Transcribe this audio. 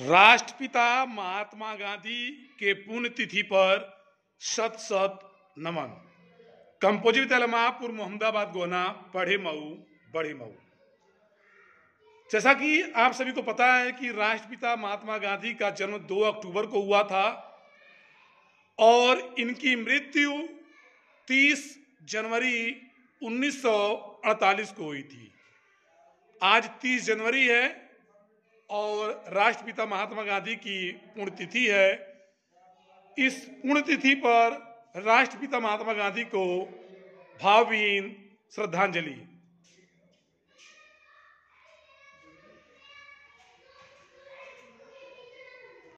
राष्ट्रपिता महात्मा गांधी के पुण्यतिथि पर शत सत नमन कंपोजी विद्यालय महापुर मोहम्मदाबाद गोना पढ़े मऊ बढ़े मऊ जैसा कि आप सभी को पता है कि राष्ट्रपिता महात्मा गांधी का जन्म 2 अक्टूबर को हुआ था और इनकी मृत्यु 30 जनवरी 1948 को हुई थी आज 30 जनवरी है और राष्ट्रपिता महात्मा गांधी की पुण्यतिथि है इस पुण्यतिथि पर राष्ट्रपिता महात्मा गांधी को भावहीन श्रद्धांजलि